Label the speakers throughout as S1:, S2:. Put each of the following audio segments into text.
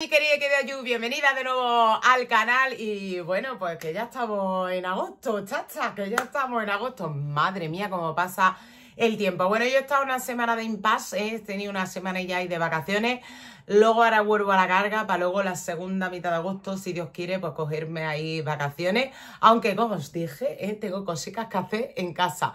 S1: Mi querida querida Yu, bienvenida de nuevo al canal y bueno, pues que ya estamos en agosto, chacha, que ya estamos en agosto. Madre mía, cómo pasa el tiempo. Bueno, yo he estado una semana de impasse, he tenido una semana ya ahí de vacaciones. Luego ahora vuelvo a la carga para luego la segunda mitad de agosto, si Dios quiere, pues cogerme ahí vacaciones. Aunque, como os dije, eh, tengo cositas que hacer en casa.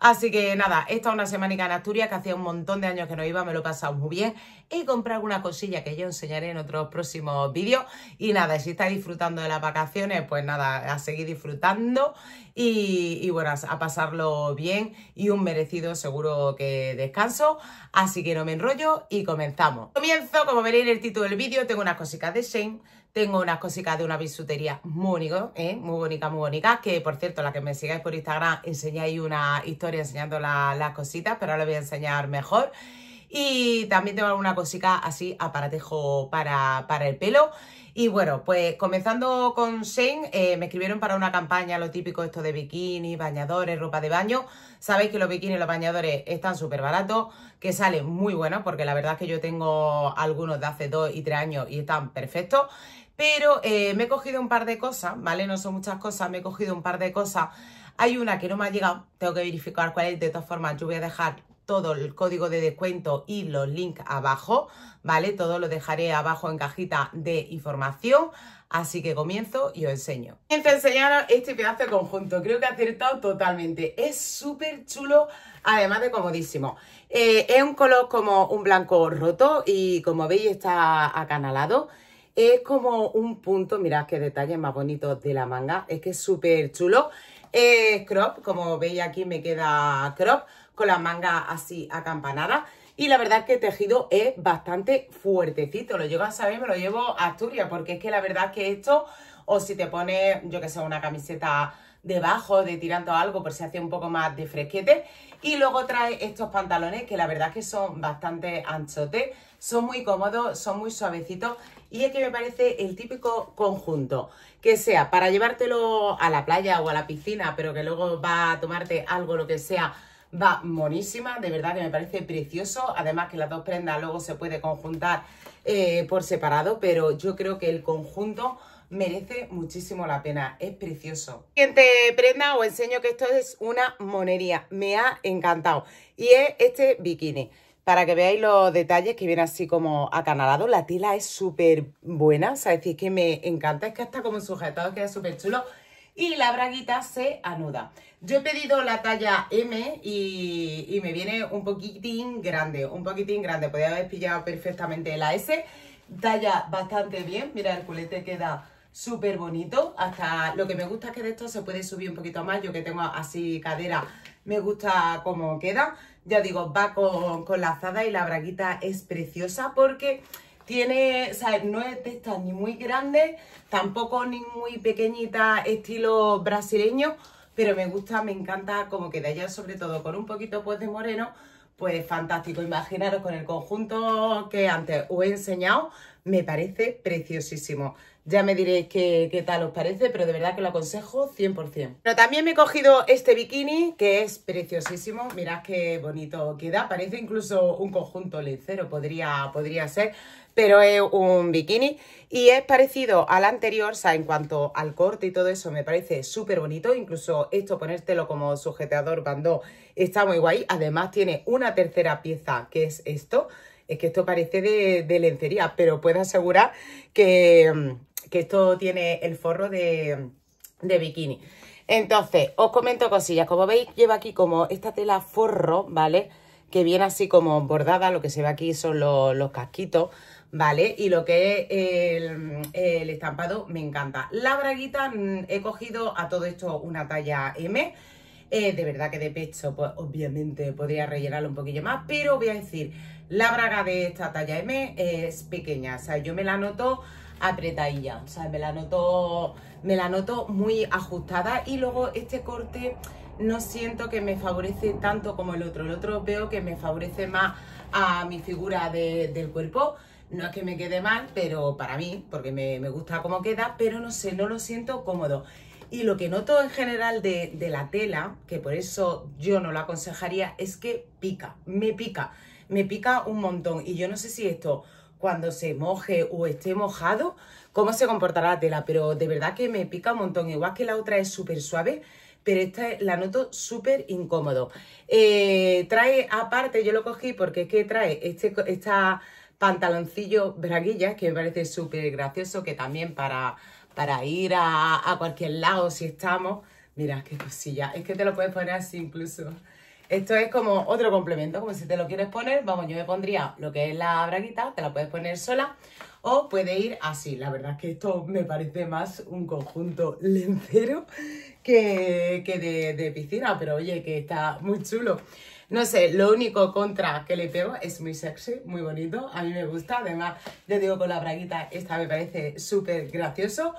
S1: Así que nada, esta estado una semanica en Asturias que hacía un montón de años que no iba, me lo he pasado muy bien. He comprado alguna cosilla que yo enseñaré en otros próximos vídeos. Y nada, si estáis disfrutando de las vacaciones, pues nada, a seguir disfrutando y, bueno, a pasarlo bien y un merecido seguro que descanso. Así que no me enrollo y comenzamos. Comienzo, como veréis en el título del vídeo, tengo unas cositas de Shane, tengo unas cositas de una bisutería muy bonita, ¿eh? muy bonita, muy bonita, que por cierto, la que me sigáis por Instagram enseñáis una historia enseñando las cositas, pero ahora voy a enseñar mejor. Y también tengo alguna cosita así, aparatejo para, para el pelo. Y bueno, pues comenzando con Shane, eh, me escribieron para una campaña, lo típico esto de bikini, bañadores, ropa de baño. Sabéis que los bikinis y los bañadores están súper baratos, que salen muy buenos, porque la verdad es que yo tengo algunos de hace dos y tres años y están perfectos. Pero eh, me he cogido un par de cosas, ¿vale? No son muchas cosas, me he cogido un par de cosas. Hay una que no me ha llegado, tengo que verificar cuál es, de todas formas yo voy a dejar todo el código de descuento y los links abajo, ¿vale? Todo lo dejaré abajo en cajita de información. Así que comienzo y os enseño. te enseñaros este pedazo de conjunto. Creo que ha acertado totalmente. Es súper chulo, además de comodísimo. Eh, es un color como un blanco roto y como veis está acanalado. Es como un punto, mirad qué detalle más bonito de la manga. Es que es súper chulo. Es crop, como veis aquí me queda crop con las mangas así acampanadas. Y la verdad es que el tejido es bastante fuertecito. Lo llego a saber, me lo llevo a Asturias, porque es que la verdad es que esto, o si te pones, yo que sé, una camiseta debajo de tirando algo por pues si hace un poco más de fresquete y luego trae estos pantalones que la verdad es que son bastante anchotes son muy cómodos, son muy suavecitos y es que me parece el típico conjunto que sea para llevártelo a la playa o a la piscina pero que luego va a tomarte algo lo que sea va monísima, de verdad que me parece precioso. Además que las dos prendas luego se puede conjuntar eh, por separado, pero yo creo que el conjunto merece muchísimo la pena, es precioso. Siguiente prenda, os enseño que esto es una monería, me ha encantado. Y es este bikini, para que veáis los detalles que viene así como acanalado. La tila es súper buena, o sea, es decir, que me encanta, es que está como sujetado queda súper chulo. Y la braguita se anuda. Yo he pedido la talla M y, me viene un poquitín grande, un poquitín grande. Podría haber pillado perfectamente la S. Talla bastante bien. Mira, el culete queda súper bonito. Hasta lo que me gusta es que de esto se puede subir un poquito más. Yo que tengo así cadera, me gusta cómo queda. Ya digo, va con, con lazada y la braguita es preciosa porque tiene, o sea, no es de estas ni muy grande, tampoco ni muy pequeñita estilo brasileño, pero me gusta, me encanta como queda ya, sobre todo con un poquito pues de moreno, pues fantástico. Imaginaros con el conjunto que antes os he enseñado, me parece preciosísimo. Ya me diréis qué, tal os parece, pero de verdad que lo aconsejo 100%. Pero también me he cogido este bikini, que es preciosísimo. Mirad qué bonito queda. Parece incluso un conjunto lencero, podría, ser, pero es un bikini. Y es parecido al anterior, o sea, en cuanto al corte y todo eso, me parece súper bonito. Incluso esto, ponértelo como sujetador bandó, está muy guay. Además tiene una tercera pieza, que es esto. Es que esto parece de lencería, pero puedo asegurar que que esto tiene el forro de, bikini. Entonces, os comento cosillas. Como veis, lleva aquí como esta tela forro, ¿vale? Que viene así como bordada. Lo que se ve aquí son los, casquitos, ¿vale? Y lo que es el, estampado me encanta. La braguita mm, he cogido a todo esto una talla M. Eh, de verdad que de pecho, pues obviamente podría rellenarlo un poquillo más, pero voy a decir, la braga de esta talla M es pequeña. O sea, yo me la noto apretadilla. O sea, me la noto, me la noto muy ajustada y luego este corte no siento que me favorece tanto como el otro. El otro veo que me favorece más a mi figura del cuerpo. No es que me quede mal, pero para mí, porque me, gusta cómo queda, pero no sé, no lo siento cómodo. Y lo que noto en general de, de la tela, que por eso yo no lo aconsejaría, es que pica, me pica, me pica un montón. Y yo no sé si esto cuando se moje o esté mojado, cómo se comportará la tela, pero de verdad que me pica un montón, igual que la otra es súper suave, pero esta la noto súper incómodo. Eh, trae aparte, yo lo cogí porque es que trae este esta pantaloncillo braguilla, que me parece súper gracioso, que también para, para ir a, a cualquier lado si estamos... Mira, qué cosilla. Es que te lo puedes poner así incluso. Esto es como otro complemento, como si te lo quieres poner, vamos, yo me pondría lo que es la braguita, te la puedes poner sola o puede ir así. La verdad es que esto me parece más un conjunto lencero que, que de, piscina, pero oye, que está muy chulo. No sé, lo único contra que le pego es muy sexy, muy bonito, a mí me gusta. Además, yo digo, con la braguita esta me parece súper gracioso.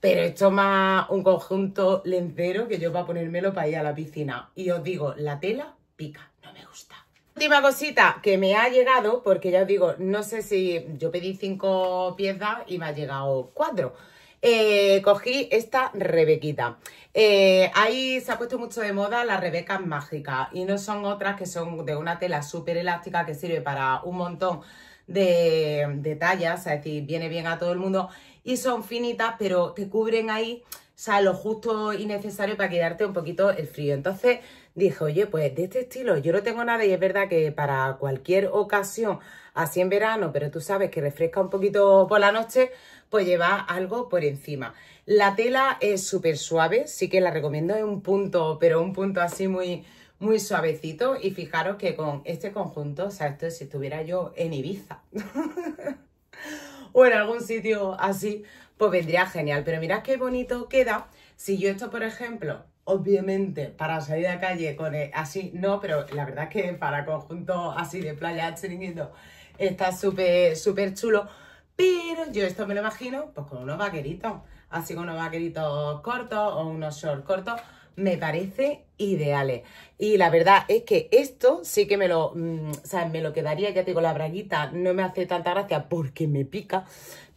S1: Pero es toma un conjunto lencero que yo a ponérmelo para ir a la piscina. Y os digo, la tela pica, no me gusta. Última cosita que me ha llegado, porque ya os digo, no sé si yo pedí cinco piezas y me ha llegado cuatro. Eh, cogí esta Rebequita. Eh, ahí se ha puesto mucho de moda las Rebecas mágicas y no son otras que son de una tela súper elástica que sirve para un montón de, de tallas, es decir, viene bien a todo el mundo y son finitas, pero te cubren ahí, o sea, lo justo y necesario para quedarte un poquito el frío. Entonces dije, oye, pues de este estilo yo no tengo nada y es verdad que para cualquier ocasión, así en verano, pero tú sabes que refresca un poquito por la noche, pues lleva algo por encima. La tela es súper suave, sí que la recomiendo en un punto, pero un punto así muy, muy suavecito. Y fijaros que con este conjunto, o sea, esto es si estuviera yo en Ibiza. o en algún sitio así, pues vendría genial. Pero mirad qué bonito queda si yo esto, por ejemplo, obviamente para salir a calle con así, no, pero la verdad es que para conjunto así de playa chiringuito está súper, súper chulo. Pero yo esto me lo imagino pues con unos vaqueritos, así con unos vaqueritos cortos o unos shorts cortos me parece ideales. Y la verdad es que esto sí que me lo, mm, me lo quedaría, ya tengo digo, la braguita no me hace tanta gracia porque me pica,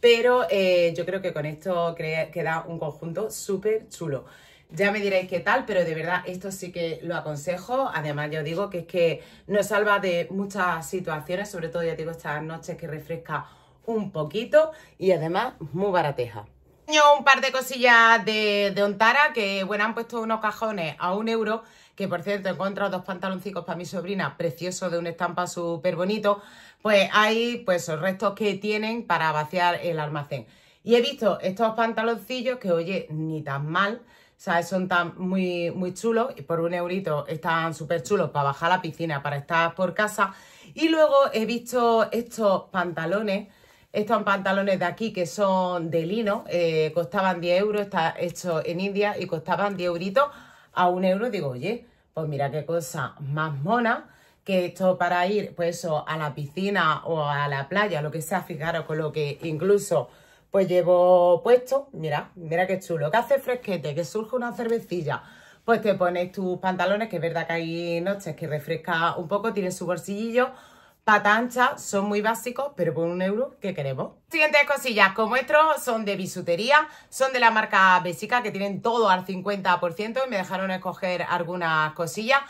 S1: pero eh, yo creo que con esto queda un conjunto súper chulo. Ya me diréis qué tal, pero de verdad esto sí que lo aconsejo. Además, yo digo que es que nos salva de muchas situaciones, sobre todo, ya digo, estas noches que refresca un poquito y además muy barateja un par de cosillas de, de, Ontara que, bueno, han puesto unos cajones a un euro, que por cierto he encontrado dos pantaloncitos para mi sobrina, preciosos de una estampa súper bonito, pues hay pues restos que tienen para vaciar el almacén. Y he visto estos pantaloncillos que, oye, ni tan mal, o sea, son tan muy, muy chulos y por un eurito están súper chulos para bajar a la piscina, para estar por casa. Y luego he visto estos pantalones estos pantalones de aquí que son de lino, eh, costaban 10 euros, está hecho en India y costaban 10 euritos a un euro. Digo, oye, pues mira qué cosa más mona que esto para ir pues eso, a la piscina o a la playa, lo que sea, fijaros con lo que incluso pues llevo puesto, mira, mira qué chulo, que hace fresquete, que surge una cervecilla, pues te pones tus pantalones, que es verdad que hay noches que refresca un poco, tiene su bolsillo. Patancha, son muy básicos, pero por un euro, ¿qué queremos? Siguientes cosillas, como estos son de bisutería, son de la marca Besica, que tienen todo al 50% y me dejaron escoger algunas cosillas.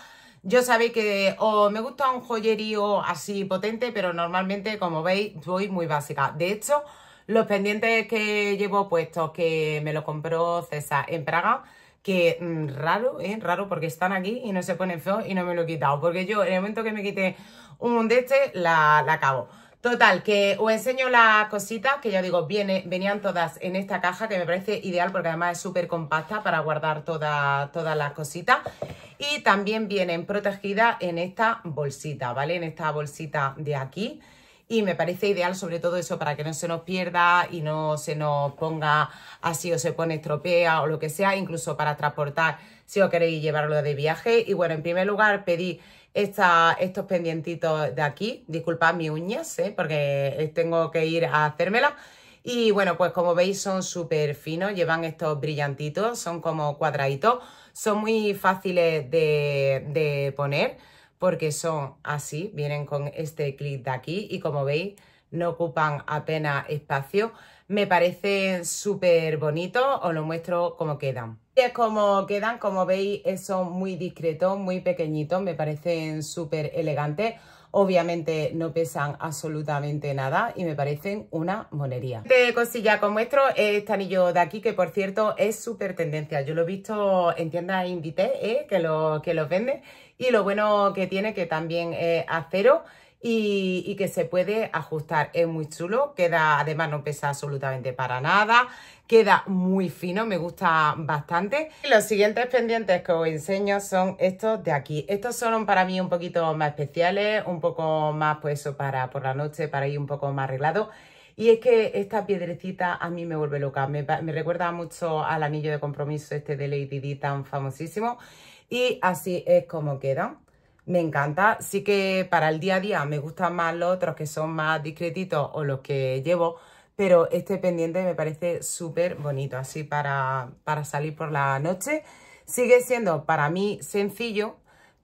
S1: Yo sabéis que o me gusta un joyerío así potente, pero normalmente, como veis, voy muy básica. De hecho, los pendientes que llevo puestos, que me lo compró César en Praga, que mm, raro, ¿eh? Raro porque están aquí y no se ponen feos y no me lo he quitado. Porque yo, en el momento que me quité un de este, la, la acabo. Total, que os enseño las cositas que ya digo, viene, venían todas en esta caja que me parece ideal porque además es súper compacta para guardar toda, todas las cositas. Y también vienen protegidas en esta bolsita, ¿vale? En esta bolsita de aquí. Y me parece ideal sobre todo eso para que no se nos pierda y no se nos ponga así o se pone estropea o lo que sea, incluso para transportar si os queréis llevarlo de viaje. Y bueno, en primer lugar pedí estos pendientitos de aquí. Disculpad mis uñas, ¿eh? porque eh, tengo que ir a hacérmela. Y bueno, pues como veis son súper finos, llevan estos brillantitos, son como cuadraditos. Son muy fáciles de, de poner porque son así, vienen con este clip de aquí y como veis no ocupan apenas espacio me parecen súper bonitos, os lo muestro cómo quedan. es como quedan, como veis, son muy discretos, muy pequeñitos, me parecen súper elegantes. Obviamente no pesan absolutamente nada y me parecen una monería. De cosilla con muestro este anillo de aquí, que por cierto es súper tendencia. Yo lo he visto en tiendas Invité, eh, que, lo, que los vende. Y lo bueno que tiene que también es acero y, que se puede ajustar. Es muy chulo, queda, además no pesa absolutamente para nada, queda muy fino, me gusta bastante. Y los siguientes pendientes que os enseño son estos de aquí. Estos son para mí un poquito más especiales, un poco más pues para por la noche, para ir un poco más arreglado. Y es que esta piedrecita a mí me vuelve loca, me, me recuerda mucho al anillo de compromiso este de Lady D tan famosísimo. Y así es como quedan me encanta. Sí que para el día a día me gustan más los otros que son más discretitos o los que llevo, pero este pendiente me parece súper bonito, así para, para salir por la noche. Sigue siendo para mí sencillo,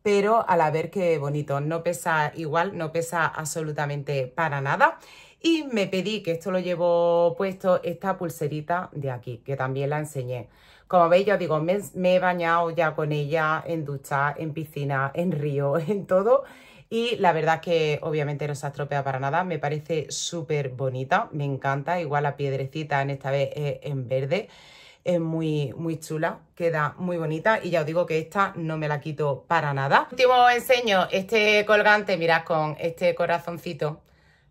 S1: pero a la ver qué bonito. No pesa igual, no pesa absolutamente para nada. Y me pedí, que esto lo llevo puesto, esta pulserita de aquí, que también la enseñé. Como veis, ya digo, me, he bañado ya con ella en ducha, en piscina, en río, en todo. Y la verdad es que obviamente no se ha para nada. Me parece súper bonita, me encanta. Igual la piedrecita en esta vez es en verde. Es muy, muy chula, queda muy bonita y ya os digo que esta no me la quito para nada. Último enseño este colgante, mirad, con este corazoncito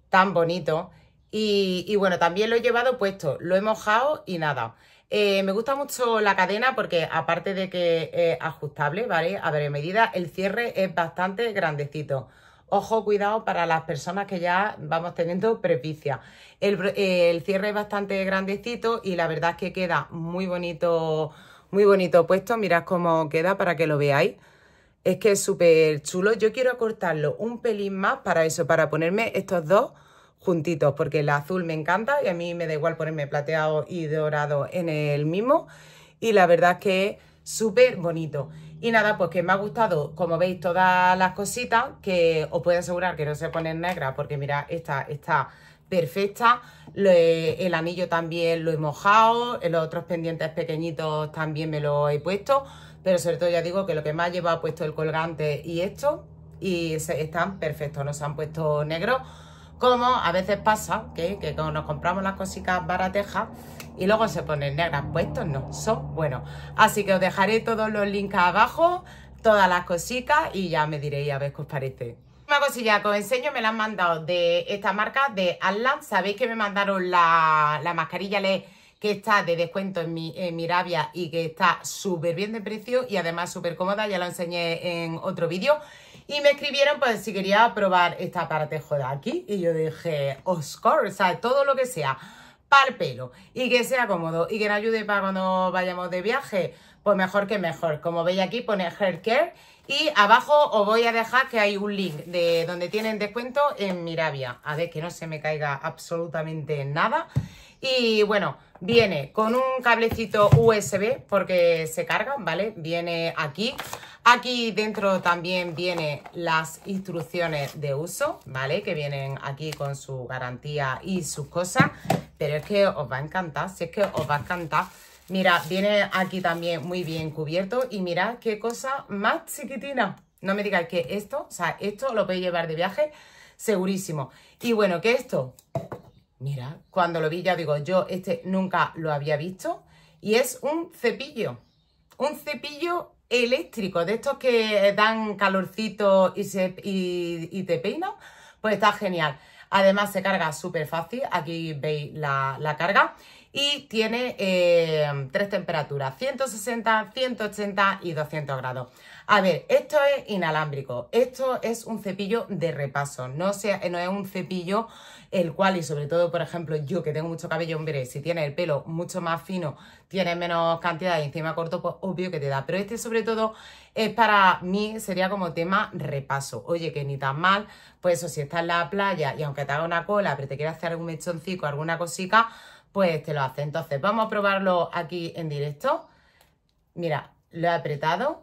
S1: tan bonito. Y, y bueno, también lo he llevado puesto, lo he mojado y nada. Eh, me gusta mucho la cadena porque aparte de que es ajustable, ¿vale? A ver, medida, el cierre es bastante grandecito. Ojo, cuidado para las personas que ya vamos teniendo prepicia. El, eh, el cierre es bastante grandecito y la verdad es que queda muy bonito, muy bonito puesto. Mirad cómo queda para que lo veáis. Es que es súper chulo. Yo quiero cortarlo un pelín más para eso, para ponerme estos dos juntitos, porque el azul me encanta y a mí me da igual ponerme plateado y dorado en el mismo. Y la verdad es que es súper bonito. Y nada, pues que me ha gustado, como veis, todas las cositas, que os puedo asegurar que no se ponen negras, porque mira esta está perfecta. el anillo también lo he mojado, los otros pendientes pequeñitos también me lo he puesto, pero sobre todo ya digo que lo que más lleva ha puesto el colgante y esto, y están perfectos, no se han puesto negros como a veces pasa, que cuando nos compramos las cositas baratejas y luego se ponen negras, puestos, pues no, son buenos. Así que os dejaré todos los links abajo, todas las cositas y ya me diréis a ver qué os parece. Una cosilla que os enseño me la han mandado de esta marca de Atlan. Sabéis que me mandaron la, mascarilla e e que está de descuento en mi, y que está súper bien de precio y además súper cómoda, ya la enseñé en otro vídeo. Y me escribieron pues si quería probar esta parte, joda aquí. Y yo dije, Oscar, o sea, todo lo que sea para el pelo y que sea cómodo y que nos ayude para cuando vayamos de viaje, pues mejor que mejor. Como veis aquí pone Hair y abajo os voy a dejar que hay un link de donde tienen descuento en Mirabia. A ver que no se me caiga absolutamente nada. Y bueno, viene con un cablecito USB porque se carga, ¿vale? Viene aquí. Aquí dentro también vienen las instrucciones de uso, ¿vale? Que vienen aquí con su garantía y sus cosas. Pero es que os va a encantar, si es que os va a encantar. Mira, viene aquí también muy bien cubierto y mirad qué cosa más chiquitina. No me digáis que esto, o sea, esto lo podéis llevar de viaje segurísimo. Y bueno, que esto, mira, cuando lo vi ya digo, yo este nunca lo había visto y es un cepillo. Un cepillo Eléctrico, de estos que dan calorcito y, y, te peinan, pues está genial. Además se carga súper fácil, aquí veis la, carga. Y tiene eh, tres temperaturas, 160, 180 y 200 grados. A ver, esto es inalámbrico, esto es un cepillo de repaso, no, sea, no es un cepillo el cual, y sobre todo, por ejemplo, yo que tengo mucho cabello, hombre, si tiene el pelo mucho más fino, tiene menos cantidad de encima corto, pues obvio que te da. Pero este sobre todo es para mí, sería como tema repaso. Oye, que ni tan mal, pues eso, si estás en la playa y aunque te haga una cola, pero te quieres hacer algún mechoncico, alguna cosica, pues te lo hace. Entonces, vamos a probarlo aquí en directo. Mira, lo he apretado,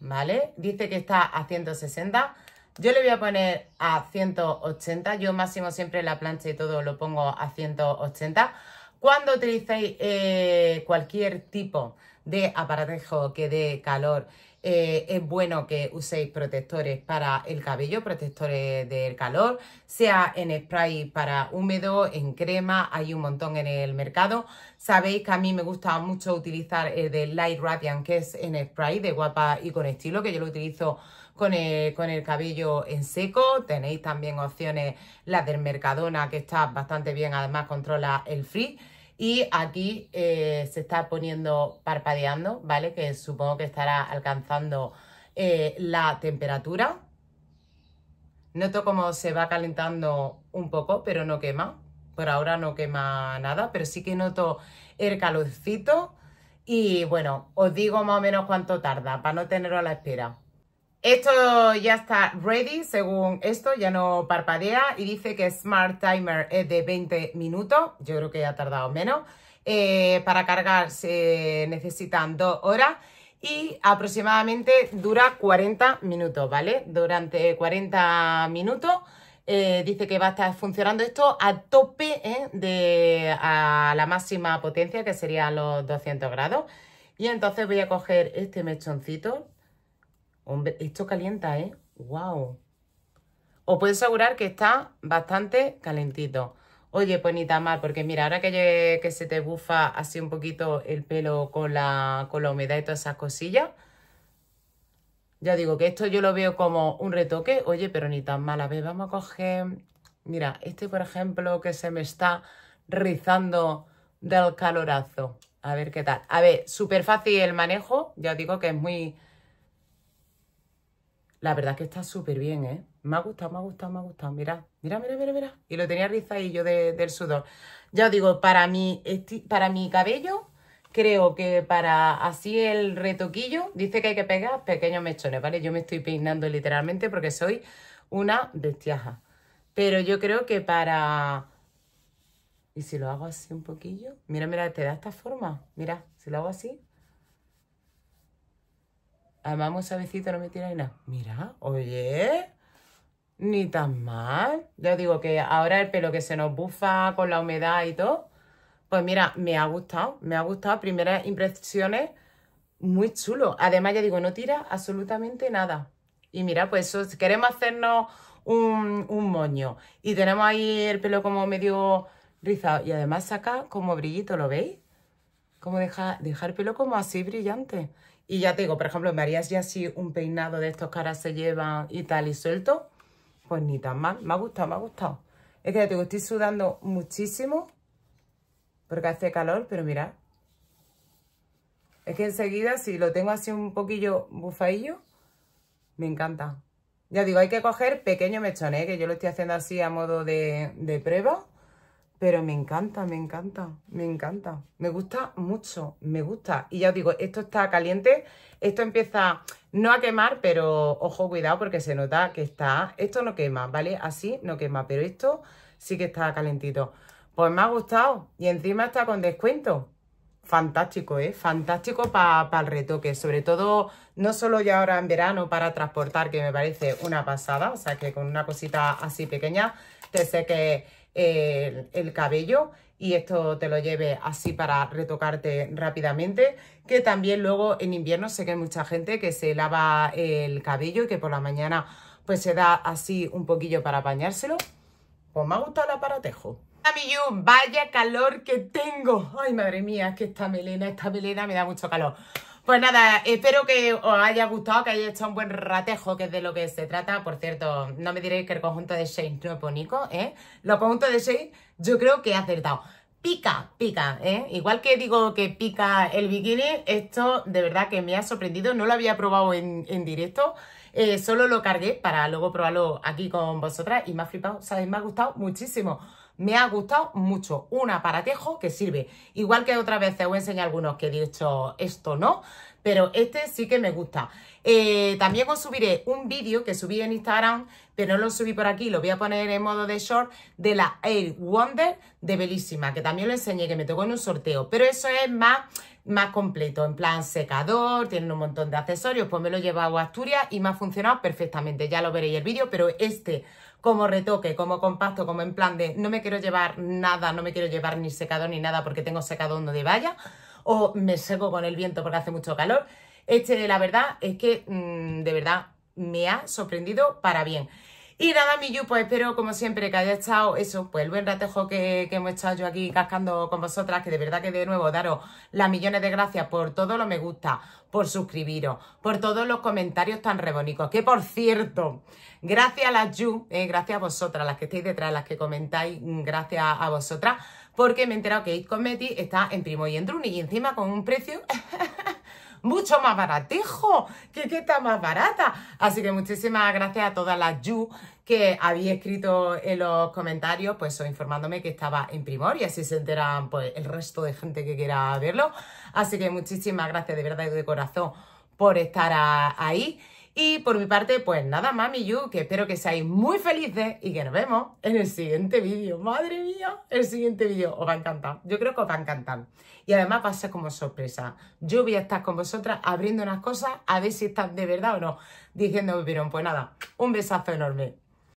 S1: ¿vale? Dice que está a 160 yo le voy a poner a 180, yo máximo siempre la plancha y todo lo pongo a 180. Cuando utilicéis eh, cualquier tipo de aparatejo que dé calor, eh, es bueno que uséis protectores para el cabello, protectores del calor, sea en spray para húmedo, en crema, hay un montón en el mercado. Sabéis que a mí me gusta mucho utilizar el de Light Radiant, que es en spray de guapa y con estilo, que yo lo utilizo con el, cabello en seco. Tenéis también opciones, las del Mercadona, que está bastante bien, además controla el frizz. Y aquí eh, se está poniendo parpadeando, ¿vale? Que supongo que estará alcanzando eh, la temperatura. Noto cómo se va calentando un poco, pero no quema. Por ahora no quema nada, pero sí que noto el calorcito. Y bueno, os digo más o menos cuánto tarda, para no tenerlo a la espera. Esto ya está ready, según esto, ya no parpadea y dice que Smart Timer es de 20 minutos, yo creo que ya ha tardado menos. Eh, para cargar se necesitan dos horas y aproximadamente dura 40 minutos, ¿vale? Durante 40 minutos eh, dice que va a estar funcionando esto a tope ¿eh? de la máxima potencia que sería los 200 grados. Y entonces voy a coger este mechoncito Hombre, esto calienta, ¿eh? ¡Wow! Os puedo asegurar que está bastante calentito. Oye, pues ni tan mal, porque mira, ahora que, se te bufa así un poquito el pelo con la, con la humedad y todas esas cosillas, ya digo que esto yo lo veo como un retoque. Oye, pero ni tan mal. A ver, vamos a coger... Mira, este por ejemplo que se me está rizando del calorazo. A ver qué tal. A ver, súper fácil el manejo. Ya digo que es muy la verdad es que está súper bien, ¿eh? Me ha gustado, me ha gustado, me ha gustado. Mirad, mira, mira, mira, mira. Y lo tenía rizadillo de, del sudor. Ya os digo, para mi, para mi cabello, creo que para así el retoquillo, dice que hay que pegar pequeños mechones, ¿vale? Yo me estoy peinando literalmente porque soy una bestiaja. Pero yo creo que para... ¿Y si lo hago así un poquillo? Mira, mira, te da esta forma. Mira, si lo hago así, Además, ah, muy suavecito, no me tira nada. Mira, oye, ni tan mal. Ya digo que ahora el pelo que se nos bufa con la humedad y todo, pues mira, me ha gustado, me ha gustado. Primeras impresiones, muy chulo. Además, ya digo, no tira absolutamente nada. Y mira, pues queremos hacernos un, un moño y tenemos ahí el pelo como medio rizado y además saca como brillito, ¿lo veis? Como deja, deja el pelo como así brillante. Y ya te digo, por ejemplo, me harías ya así un peinado de estos que ahora se llevan y tal y suelto. Pues ni tan mal. Me ha gustado, me ha gustado. Es que ya te digo, estoy sudando muchísimo porque hace calor, pero mira Es que enseguida, si lo tengo así un poquillo bufadillo, me encanta. Ya digo, hay que coger pequeño mechones, ¿eh? que yo lo estoy haciendo así a modo de, de prueba. Pero me encanta, me encanta, me encanta. Me gusta mucho, me gusta. Y ya os digo, esto está caliente, esto empieza no a quemar, pero ojo, cuidado, porque se nota que está... Esto no quema, ¿vale? Así no quema, pero esto sí que está calentito. Pues me ha gustado. Y encima está con descuento. Fantástico, ¿eh? Fantástico para el retoque. Sobre todo, no solo ya ahora en verano para transportar, que me parece una pasada. O sea, que con una cosita así pequeña te sé que el, cabello y esto te lo lleve así para retocarte rápidamente. Que también luego en invierno sé que hay mucha gente que se lava el cabello y que por la mañana pues se da así un poquillo para apañárselo. Pues me ha gustado el aparatejo. vaya calor que tengo. Ay, madre mía, es que esta melena, esta melena me da mucho calor. Pues nada, espero que os haya gustado, que hayáis hecho un buen ratejo, que es de lo que se trata. Por cierto, no me diréis que el conjunto de Shane no es bonito, ¿eh? Los conjuntos de Shane yo creo que he acertado. Pica, pica, ¿eh? Igual que digo que pica el bikini, esto de verdad que me ha sorprendido. No lo había probado en, directo, eh, solo lo cargué para luego probarlo aquí con vosotras y me ha flipado, ¿sabéis? me ha gustado muchísimo me ha gustado mucho. Un aparatejo que sirve. Igual que otras veces os enseñé algunos que he dicho esto no, pero este sí que me gusta. Eh, también os subiré un vídeo que subí en Instagram, pero no lo subí por aquí, lo voy a poner en modo de short, de la Air Wonder de Belísima, que también lo enseñé, que me tocó en un sorteo. Pero eso es más más completo, en plan secador, tiene un montón de accesorios, pues me lo he llevado a Asturias y me ha funcionado perfectamente, ya lo veréis el vídeo, pero este como retoque, como compacto, como en plan de no me quiero llevar nada, no me quiero llevar ni secador ni nada porque tengo secador donde vaya, o me seco con el viento porque hace mucho calor, este la verdad es que mm, de verdad me ha sorprendido para bien. Y nada, mi Yu, pues espero como siempre que haya estado eso, pues el buen ratejo que, que hemos estado yo aquí cascando con vosotras, que de verdad que de nuevo daros las millones de gracias por todo lo me gusta, por suscribiros, por todos los comentarios tan rebónicos, Que por cierto, gracias a las Yu, eh, gracias a vosotras, las que estáis detrás, las que comentáis, mm, gracias a vosotras, porque me he enterado que It Cosmetics está en Primo y en Druni y encima con un precio mucho más baratejo, que, está más barata. Así que muchísimas gracias a todas las you que había escrito en los comentarios, pues informándome que estaba en primor y así se enteran pues, el resto de gente que quiera verlo. Así que muchísimas gracias de verdad y de corazón por estar ahí. Y por mi parte, pues nada, mami, Yu, que espero que seáis muy felices y que nos vemos en el siguiente vídeo. Madre mía, el siguiente vídeo os va a encantar. Yo creo que os va a encantar. Y además va a ser como sorpresa. Yo voy a estar con vosotras abriendo unas cosas a ver si están de verdad o no. Diciéndome, pero pues nada, un besazo enorme.